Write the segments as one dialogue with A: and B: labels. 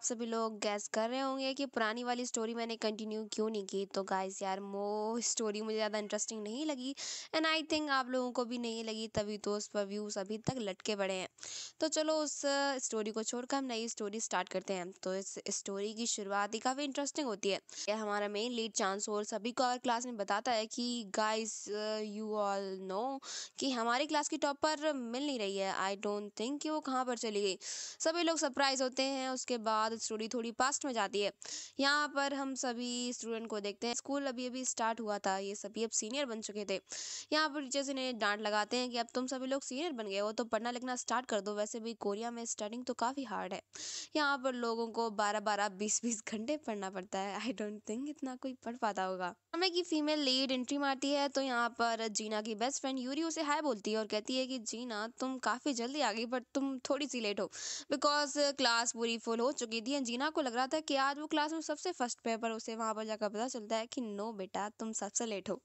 A: आप सभी लोग गैस कर रहे होंगे कि पुरानी वाली स्टोरी मैंने कंटिन्यू क्यों नहीं की तो गाइस यार वो स्टोरी मुझे ज़्यादा इंटरेस्टिंग नहीं लगी एंड आई थिंक आप लोगों को भी नहीं लगी तभी तो उस पर व्यूज़ अभी तक लटके पड़े हैं तो चलो उस स्टोरी uh, को छोड़कर हम नई स्टोरी स्टार्ट करते हैं तो इस स्टोरी की शुरुआत ही काफ़ी इंटरेस्टिंग होती है यह हमारा मेन लीड चांस और सभी को और क्लास में बताता है कि गाइस यू ऑल नो कि हमारी क्लास की टॉपर मिल नहीं रही है आई डोंट थिंक कि वो कहाँ पर चली गई सभी लोग सरप्राइज होते हैं उसके बाद बाद स्टोरी थोड़ी पास्ट में जाती है यहाँ पर हम सभी स्टूडेंट को देखते हैं स्कूल अभी अभी स्टार्ट हुआ था ये सभी अब सीनियर बन चुके थे यहाँ पर टीचर्स इन्हें डांट लगाते हैं कि अब तुम सभी लोग सीनियर बन गए हो तो पढ़ना लिखना स्टार्ट कर दो वैसे भी कोरिया में स्टडिंग तो काफ़ी हार्ड है यहाँ पर लोगों को बारह बारह बीस बीस घंटे पढ़ना पड़ता है आई डोंट थिंक इतना कोई पढ़ पाता होगा हमें की फीमेल लीड एंट्री मारती है तो यहाँ पर जीना की बेस्ट फ्रेंड यूरी उसे हाय बोलती है और कहती है कि जीना तुम काफ़ी जल्दी आ गई बट तुम थोड़ी सी लेट हो बिकॉज क्लास पूरी फुल हो चुकी दीदी अंजीना को लग रहा था कि आज वो क्लास में सबसे फर्स्ट पे पर उसे वहाँ पर जाकर पता चलता है कि नो बेटा तुम सबसे लेट हो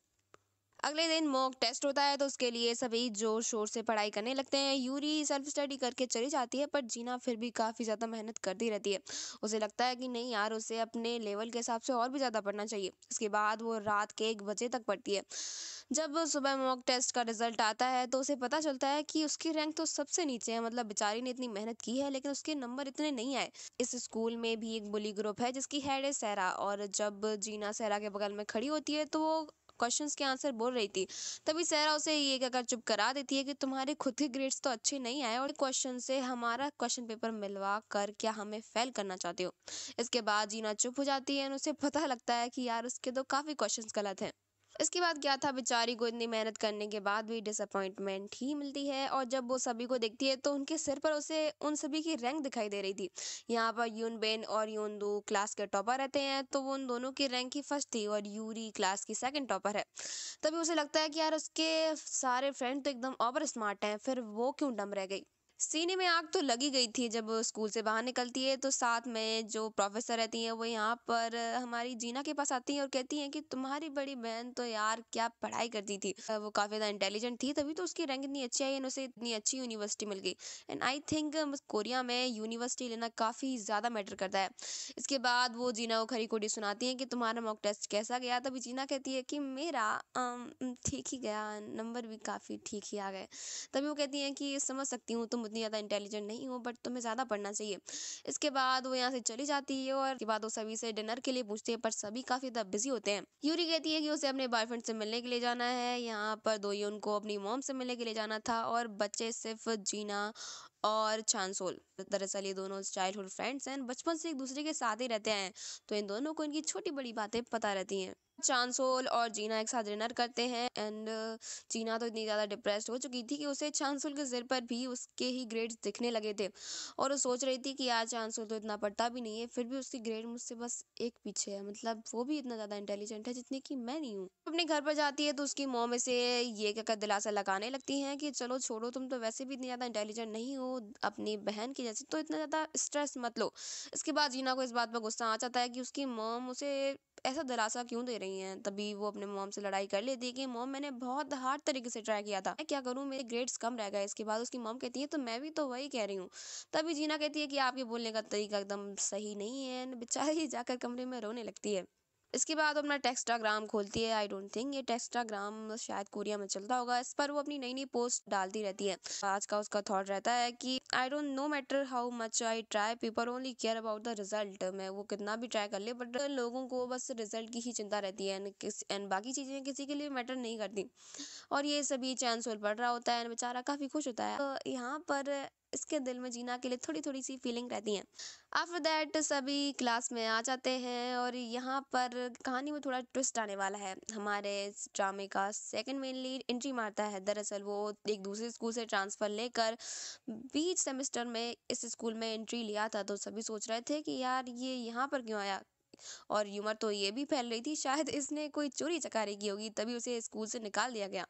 A: अगले दिन मॉक टेस्ट होता है तो उसके लिए सभी जोर शोर से पढ़ाई करने लगते हैं यूरी सेल्फ स्टडी करके चली जाती है पर जीना फिर भी काफ़ी ज़्यादा मेहनत करती रहती है उसे लगता है कि नहीं यार उसे अपने लेवल के हिसाब से और भी ज़्यादा पढ़ना चाहिए इसके बाद वो रात के एक बजे तक पढ़ती है जब सुबह मॉक टेस्ट का रिज़ल्ट आता है तो उसे पता चलता है कि उसकी रैंक तो सबसे नीचे है मतलब बेचारी ने इतनी मेहनत की है लेकिन उसके नंबर इतने नहीं आए इस स्कूल में भी एक बुली ग्रुप है जिसकी हेड है सहरा और जब जीना सहरा के बगल में खड़ी होती है तो वो क्वेश्चंस के आंसर बोल रही थी तभी सहरा उसे ये कहकर चुप करा देती है कि तुम्हारे खुद के ग्रेड्स तो अच्छे नहीं आए और क्वेश्चन से हमारा क्वेश्चन पेपर मिलवा कर क्या हमें फेल करना चाहते हो इसके बाद जीना चुप हो जाती है और उसे पता लगता है कि यार उसके तो काफ़ी क्वेश्चन गलत हैं इसके बाद क्या था बेचारी को इतनी मेहनत करने के बाद भी डिसअपॉइंटमेंट ही मिलती है और जब वो सभी को देखती है तो उनके सिर पर उसे उन सभी की रैंक दिखाई दे रही थी यहाँ पर यून बेन और यून दू क्लास के टॉपर रहते हैं तो वो उन दोनों की रैंक ही फर्स्ट थी और यूरी क्लास की सेकेंड टॉपर है तभी उसे लगता है कि यार उसके सारे फ्रेंड तो एकदम ओवर स्मार्ट हैं फिर वो क्यों डम रह गई सीने में आग तो लगी गई थी जब स्कूल से बाहर निकलती है तो साथ में जो प्रोफेसर रहती हैं वो यहाँ पर हमारी जीना के पास आती हैं और कहती हैं कि तुम्हारी बड़ी बहन तो यार क्या पढ़ाई करती थी वो काफ़ी ज़्यादा इंटेलिजेंट थी तभी तो उसकी रैंक इतनी अच्छी आई एंड उसे इतनी अच्छी यूनिवर्सिटी मिल गई एंड आई थिंक कोरिया में यूनिवर्सिटी लेना काफ़ी ज़्यादा मैटर करता है इसके बाद वो जीना को खरी कोटी सुनाती हैं कि तुम्हारा मॉक टेस्ट कैसा गया तभी जीना कहती है कि मेरा ठीक ही गया नंबर भी काफ़ी ठीक ही आ गए तभी वो कहती हैं कि समझ सकती हूँ तुम उतनी ज़्यादा इंटेलिजेंट नहीं हूँ बट तुम्हें ज़्यादा पढ़ना चाहिए इसके बाद वो यहाँ से चली जाती है और के बाद वो सभी से डिनर के लिए पूछती है पर सभी काफ़ी ज़्यादा बिजी होते हैं यूरी कहती है कि उसे अपने बॉयफ्रेंड से मिलने के लिए जाना है यहाँ पर दो ही उनको अपनी मोम से मिलने के लिए जाना था और बच्चे सिर्फ जीना और छानसोल दरअसल ये दोनों चाइल्ड हुड फ्रेंड्स हैं बचपन से एक दूसरे के साथ ही रहते हैं तो इन दोनों को इनकी छोटी बड़ी बातें पता रहती हैं चांसोल और जीना एक साथ डिनर करते हैं एंड जीना तो इतनी ज़्यादा डिप्रेस्ड हो चुकी थी कि उसे चांसोल के सिर पर भी उसके ही ग्रेड्स दिखने लगे थे और वो सोच रही थी कि यार चांसोल तो इतना पढ़ता भी नहीं है फिर भी उसकी ग्रेड मुझसे बस एक पीछे है मतलब वो भी इतना ज़्यादा इंटेलिजेंट है जितनी कि मैं नहीं हूँ अपने घर पर जाती है तो उसकी मोम से ये कहकर दिलासा लगाने लगती हैं कि चलो छोड़ो तुम तो वैसे भी इतनी ज़्यादा इंटेलिजेंट नहीं हो अपनी बहन की जैसे तो इतना ज़्यादा स्ट्रेस मत लो इसके बाद जीना को इस बात पर गुस्सा आ जाता है कि उसकी मोम उसे ऐसा दिलासा क्यों दे रही हैं तभी वो अपने मोम से लड़ाई कर लेती है कि मोम मैंने बहुत हार्ड तरीके से ट्राई किया था मैं क्या करूँ मेरे ग्रेड्स कम रह गए इसके बाद उसकी मोम कहती है तो मैं भी तो वही कह रही हूँ तभी जीना कहती है कि आपके बोलने का तरीका एकदम सही नहीं है बेचारी जाकर कमरे में रोने लगती है इसके बाद अपना टेक्स्टाग्राम खोलती है आई डोंट थिंक ये टेक्स्टाग्राम शायद कोरिया में चलता होगा इस पर वो अपनी नई नई पोस्ट डालती रहती है आज का उसका थॉट रहता है कि I don't know matter how much I try people only care about the result मैं वो कितना भी ट्राई कर ले बट लोगों को बस रिजल्ट की ही चिंता रहती है एंड बाकी चीज़ें किसी के लिए मैटर नहीं करती और ये सभी चैन पड़ रहा होता है बेचारा काफ़ी खुश होता है तो यहाँ पर इसके दिल में जीना के लिए थोड़ी थोड़ी सी फीलिंग रहती है आफ्टर दैट सभी क्लास में आ जाते हैं और यहाँ पर कहानी में थोड़ा ट्विस्ट आने वाला है हमारे इस ड्रामे का सेकंड मेन लीड एंट्री मारता है दरअसल वो एक दूसरे स्कूल से ट्रांसफ़र लेकर बीच सेमेस्टर में इस स्कूल में एंट्री लिया था तो सभी सोच रहे थे कि यार ये यहाँ पर क्यों आया और यूमर तो ये भी फैल रही थी शायद इसने कोई चोरी चकारी की होगी तभी उसे स्कूल से निकाल दिया गया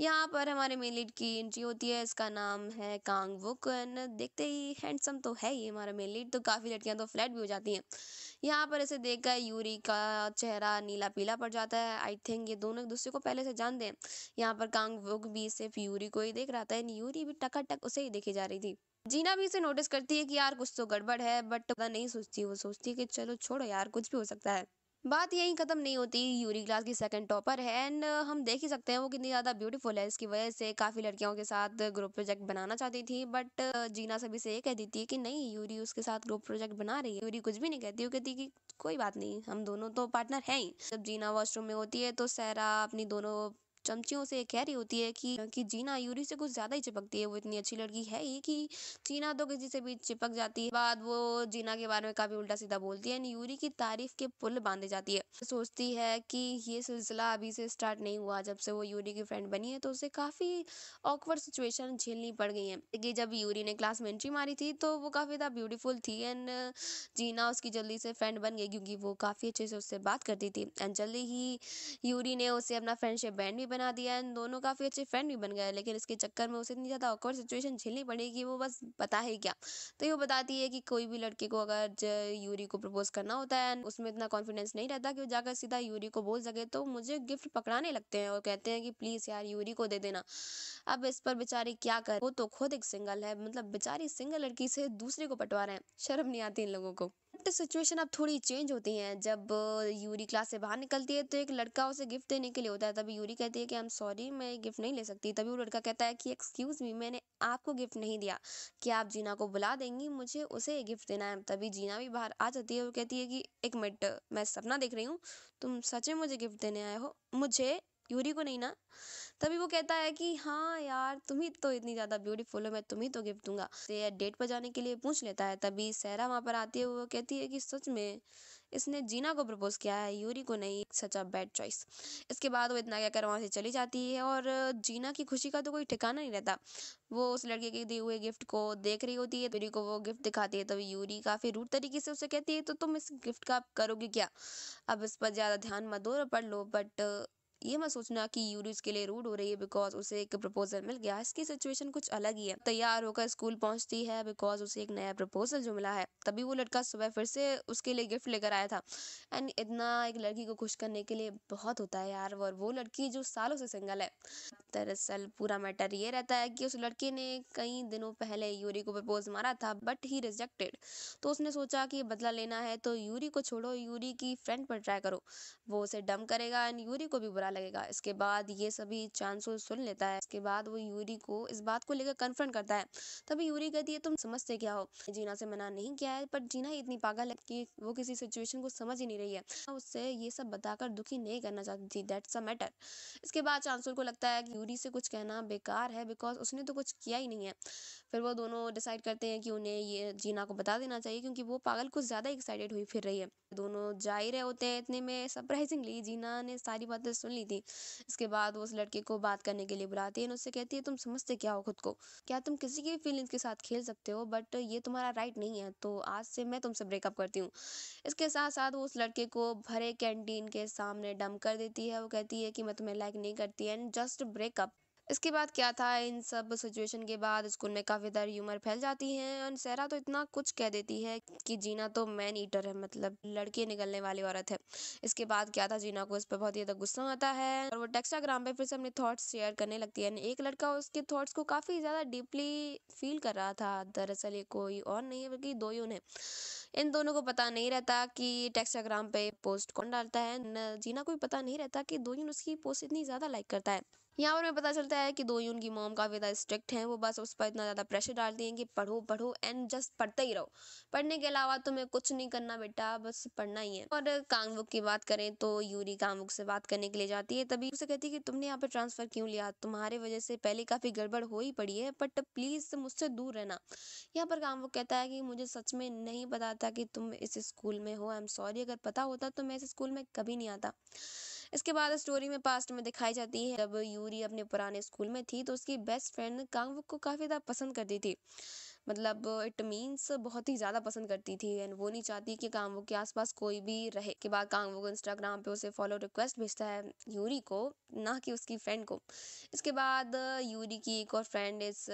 A: यहाँ पर हमारे मेन लीड की एंट्री होती है इसका नाम है कांग वुकन देखते ही हैंडसम तो है ही हमारा मेन लीड तो काफ़ी लड़कियाँ तो फ्लैट भी हो जाती हैं यहाँ पर इसे देखकर यूरी का चेहरा नीला पीला पड़ जाता है आई थिंक ये दोनों एक दूसरे को पहले से जान हैं यहाँ पर कांग वुक भी सिर्फ यूरी को ही देख रहा था एंड यूरी भी टक उसे ही देखी जा रही थी जीना भी इसे नोटिस करती है कि यार कुछ तो गड़बड़ है बट नहीं सोचती वो सोचती है कि चलो छोड़ो यार कुछ भी हो सकता है बात यहीं ख़त्म नहीं होती यूरी क्लास की सेकंड टॉपर है एंड हम देख ही सकते हैं वो कितनी ज़्यादा ब्यूटीफुल है इसकी वजह से काफ़ी लड़कियों के साथ ग्रुप प्रोजेक्ट बनाना चाहती थी बट जीना सभी से ये कह देती है कि नहीं यूरी उसके साथ ग्रुप प्रोजेक्ट बना रही है यूरी कुछ भी नहीं कहती वो कहती कि कोई बात नहीं हम दोनों तो पार्टनर हैं ही जब जीना वॉशरूम में होती है तो सहरा अपनी दोनों चमचियों से कह रही होती है कि कि जीना यूरी से कुछ ज़्यादा ही चिपकती है वो इतनी अच्छी लड़की है ही कि चीना तो किसी से भी चिपक जाती है बाद वो जीना के बारे में काफ़ी उल्टा सीधा बोलती है यूरी की तारीफ के पुल बांधे जाती है सोचती है कि ये सिलसिला अभी से स्टार्ट नहीं हुआ जब से वो यूरी की फ्रेंड बनी है तो उसे काफ़ी ऑकवर्ड सिचुएशन झेलनी पड़ गई है कि जब यूरी ने क्लास में एंट्री मारी थी तो वो काफ़ी ज़्यादा ब्यूटीफुल थी एंड जीना उसकी जल्दी से फ्रेंड बन गई क्योंकि वो काफ़ी अच्छे से उससे बात करती थी एंड जल्दी ही यूरी ने उसे अपना फ्रेंडशिप बैंड भी बना दिया है दोनों काफ़ी अच्छे फ्रेंड भी बन गए लेकिन इसके चक्कर में उसे इतनी ज़्यादा ऑकवर्ड सिचुएशन झेलनी पड़ेगी वो बस पता है क्या तो ये बताती है कि कोई भी लड़के को अगर यूरी को प्रपोज करना होता है उसमें इतना कॉन्फिडेंस नहीं रहता कि वो जाकर सीधा यूरी को बोल सके तो मुझे गिफ्ट पकड़ाने लगते हैं और कहते हैं कि प्लीज़ यार यूरी को दे देना अब इस पर बेचारी क्या कर वो तो खुद एक सिंगल है मतलब बेचारी सिंगल लड़की से दूसरे को पटवा रहे हैं शर्म नहीं आती इन लोगों को बट सिचुएशन अब थोड़ी चेंज होती है जब यूरी क्लास से बाहर निकलती है तो एक लड़का उसे गिफ्ट देने के लिए होता है तभी यूरी कहती है कि आई एम सॉरी मैं गिफ्ट नहीं ले सकती तभी वो लड़का कहता है कि एक्सक्यूज़ मी मैंने आपको गिफ्ट नहीं दिया कि आप जीना को बुला देंगी मुझे उसे गिफ्ट देना है तभी जीना भी बाहर आ जाती है और कहती है कि एक मिनट मैं सपना देख रही हूँ तुम सच में मुझे गिफ्ट देने आए हो मुझे यूरी को नहीं ना तभी वो कहता है कि हाँ यार तुम ही तो इतनी ज़्यादा ब्यूटीफुल हो मैं तुम ही तो गिफ्ट दूंगा से तो डेट पर जाने के लिए पूछ लेता है तभी सहरा वहाँ पर आती है वो कहती है कि सच में इसने जीना को प्रपोज किया है यूरी को नहीं सच अ बैड चॉइस इसके बाद वो इतना क्या कर वहाँ से चली जाती है और जीना की खुशी का तो कोई ठिकाना नहीं रहता वो उस लड़के के दिए हुए गिफ्ट को देख रही होती है यूरी को वो गिफ्ट दिखाती है तभी यूरी काफ़ी रूट तरीके से उसे कहती है तो तुम इस गिफ्ट का करोगे क्या अब इस पर ज़्यादा ध्यान मत दो पढ़ लो बट ये मत सोचना कि यूरी उसके लिए रूड हो रही है बिकॉज उसे एक प्रपोजल मिल गया इसकी सिचुएशन कुछ अलग ही है तैयार होकर स्कूल पहुंचती है बिकॉज उसे एक नया प्रपोजल जो मिला है तभी वो लड़का सुबह फिर से उसके लिए गिफ्ट लेकर आया था एंड इतना एक लड़की को खुश करने के लिए बहुत होता है यार और वो लड़की जो सालों से सिंगल है दरअसल पूरा मैटर ये रहता है कि उस लड़के ने कई दिनों पहले यूरी को प्रपोज मारा था बट ही रिजेक्टेड तो उसने सोचा कि बदला लेना है तो यूरी को छोड़ो यूरी की फ्रेंड पर ट्राई करो वो उसे डम करेगा एंड यूरी को भी बुरा लगेगा इसके बाद ये सभी चांसों सुन लेता है इसके बाद वो यूरी को इस बात को लेकर कन्फ्रंट करता है तभी यूरी कहती है तुम समझते क्या हो जीना से मना नहीं किया है पर जीना इतनी पागल है कि वो किसी सिचुएशन को समझ ही नहीं रही है उससे ये सब बताकर दुखी नहीं करना चाहती थी दैट्स अ मैटर इसके बाद चांसुल को लगता है कि यूरी से कुछ कहना बेकार है बिकॉज उसने तो कुछ किया ही नहीं है फिर वो दोनों डिसाइड करते हैं कि उन्हें ये जीना को बता देना चाहिए क्योंकि वो पागल कुछ ज़्यादा एक्साइटेड हुई फिर रही है दोनों जा ही रहे होते हैं इतने में सरप्राइजिंगली जीना ने सारी बातें सुन ली ली थी इसके बाद वो उस लड़के को बात करने के लिए बुलाती है उससे कहती है तुम समझते क्या हो खुद को क्या तुम किसी की फीलिंग्स के साथ खेल सकते हो बट ये तुम्हारा राइट नहीं है तो आज से मैं तुमसे ब्रेकअप करती हूँ इसके साथ साथ वो उस लड़के को भरे कैंटीन के सामने डम कर देती है वो कहती है कि मैं तुम्हें लाइक नहीं करती एंड जस्ट ब्रेकअप इसके बाद क्या था इन सब सिचुएशन के बाद स्कूल में काफ़ी दर उम्र फैल जाती है और सहरा तो इतना कुछ कह देती है कि जीना तो मैन ईटर है मतलब लड़के निकलने वाली औरत है इसके बाद क्या था जीना को इस पर बहुत ही ज़्यादा गुस्सा आता है और वो टेक्स्टाग्राम पर फिर से अपने थाट्स शेयर करने लगती है एक लड़का उसके थाट्स को काफ़ी ज़्यादा डीपली फील कर रहा था दरअसल ये कोई और नहीं है बल्कि दो ही उन्हें इन दोनों को पता नहीं रहता कि टेक्स्टाग्राम पे पोस्ट कौन डालता है जीना को भी पता नहीं रहता कि दो दिन उसकी पोस्ट इतनी ज़्यादा लाइक करता है यहाँ पर हमें पता चलता है कि दो ही उनकी मोम काफ़ी ज़्यादा स्ट्रिक्ट हैं वो बस उस पर इतना ज़्यादा प्रेशर डालती हैं कि पढ़ो पढ़ो एंड जस्ट पढ़ते ही रहो पढ़ने के अलावा तुम्हें कुछ नहीं करना बेटा बस पढ़ना ही है और कांगवुक की बात करें तो यूरी कांगवुक से बात करने के लिए जाती है तभी उसे कहती है कि तुमने यहाँ पर ट्रांसफ़र क्यों लिया तुम्हारे वजह से पहले काफ़ी गड़बड़ हो ही पड़ी है बट प्लीज़ मुझसे दूर रहना यहाँ पर कांगवुक कहता है कि मुझे सच में नहीं पता था कि तुम इस स्कूल में हो आई एम सॉरी अगर पता होता तो मैं इस स्कूल में कभी नहीं आता इसके बाद स्टोरी में पास्ट में दिखाई जाती है जब यूरी अपने पुराने स्कूल में थी तो उसकी बेस्ट फ्रेंड कांगवुक को काफ़ी ज़्यादा पसंद करती थी मतलब इट मीन्स बहुत ही ज़्यादा पसंद करती थी एंड वो नहीं चाहती कि कांगवुक के आसपास कोई भी रहे के बाद कांगवुक इंस्टाग्राम पे उसे फॉलो रिक्वेस्ट भेजता है यूरी को ना कि उसकी फ्रेंड को इसके बाद यूरी की एक और फ्रेंड इस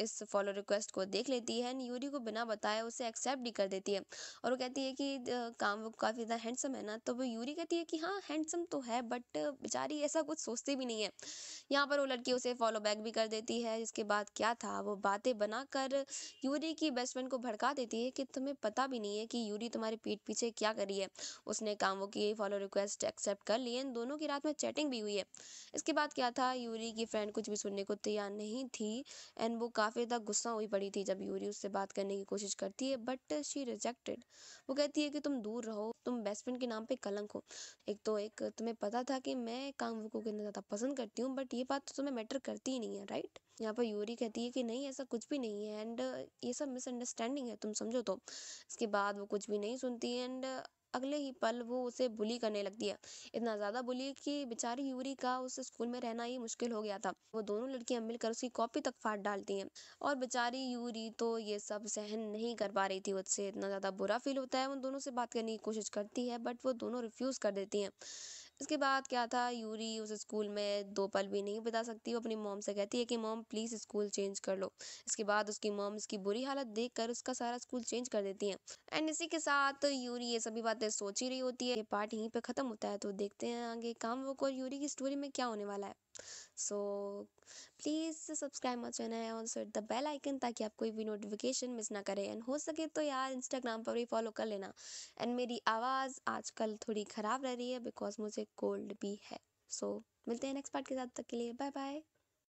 A: इस फॉलो रिक्वेस्ट को देख लेती है एंड यूरी को बिना बताए उसे एक्सेप्ट भी कर देती है और वो कहती है कि काम वो काफ़ी ज़्यादा हैंडसम है ना तो वो यूरी कहती है कि हाँ हैंडसम तो है बट बेचारी ऐसा कुछ सोचती भी नहीं है यहाँ पर वो लड़की उसे फॉलो बैक भी कर देती है इसके बाद क्या था वो बातें बनाकर यूरी की बेस्ट फ्रेंड को भड़का देती है कि तुम्हें पता भी नहीं है कि यूरी तुम्हारे पीठ पीछे क्या करी है उसने काम वो की फॉलो रिक्वेस्ट एक्सेप्ट कर ली एंड दोनों की रात में चैटिंग भी हुई है इसके बाद क्या था यूरी की फ्रेंड कुछ भी सुनने को तैयार नहीं थी एंड वो काफ़ी ज़्यादा गुस्सा हुई पड़ी थी जब यूरी उससे बात करने की कोशिश करती है बट शी रिजेक्टेड वो कहती है कि तुम दूर रहो तुम बेस्ट फ्रेंड के नाम पे कलंक हो एक तो एक तुम्हें पता था कि मैं काम को कितना ज़्यादा पसंद करती हूँ बट ये बात तो तुम्हें मैटर करती ही नहीं है राइट यहाँ पर यूरी कहती है कि नहीं ऐसा कुछ भी नहीं है एंड ये सब मिसअंडरस्टैंडिंग है तुम समझो तो इसके बाद वो कुछ भी नहीं सुनती एंड अगले ही पल वो उसे बुली करने लगती है इतना ज़्यादा बुली कि बेचारी यूरी का उस स्कूल में रहना ही मुश्किल हो गया था वो दोनों लड़कियां मिलकर उसकी कॉपी तक फाट डालती हैं और बेचारी यूरी तो ये सब सहन नहीं कर पा रही थी उससे इतना ज़्यादा बुरा फील होता है उन दोनों से बात करने की कोशिश करती है बट वो दोनों रिफ्यूज़ कर देती हैं इसके बाद क्या था यूरी उस स्कूल में दो पल भी नहीं बिता सकती वो अपनी मोम से कहती है कि मोम प्लीज़ स्कूल चेंज कर लो इसके बाद उसकी मोम इसकी बुरी हालत देख कर उसका सारा स्कूल चेंज कर देती है एंड इसी के साथ यूरी ये सभी बातें सोच ही रही होती है ये पार्ट यहीं पर ख़त्म होता है तो देखते हैं आगे काम वो को यूरी की स्टोरी में क्या होने वाला है so please subscribe my channel और द बेल आइकन ताकि आप कोई भी नोटिफिकेशन मिस ना करें एंड हो सके तो यार इंस्टाग्राम पर भी फॉलो कर लेना एंड मेरी आवाज़ आजकल थोड़ी ख़राब रह रही है बिकॉज मुझे गोल्ड भी है सो so, मिलते हैं नेक्स्ट पार्ट के साथ तक के लिए बाय बाय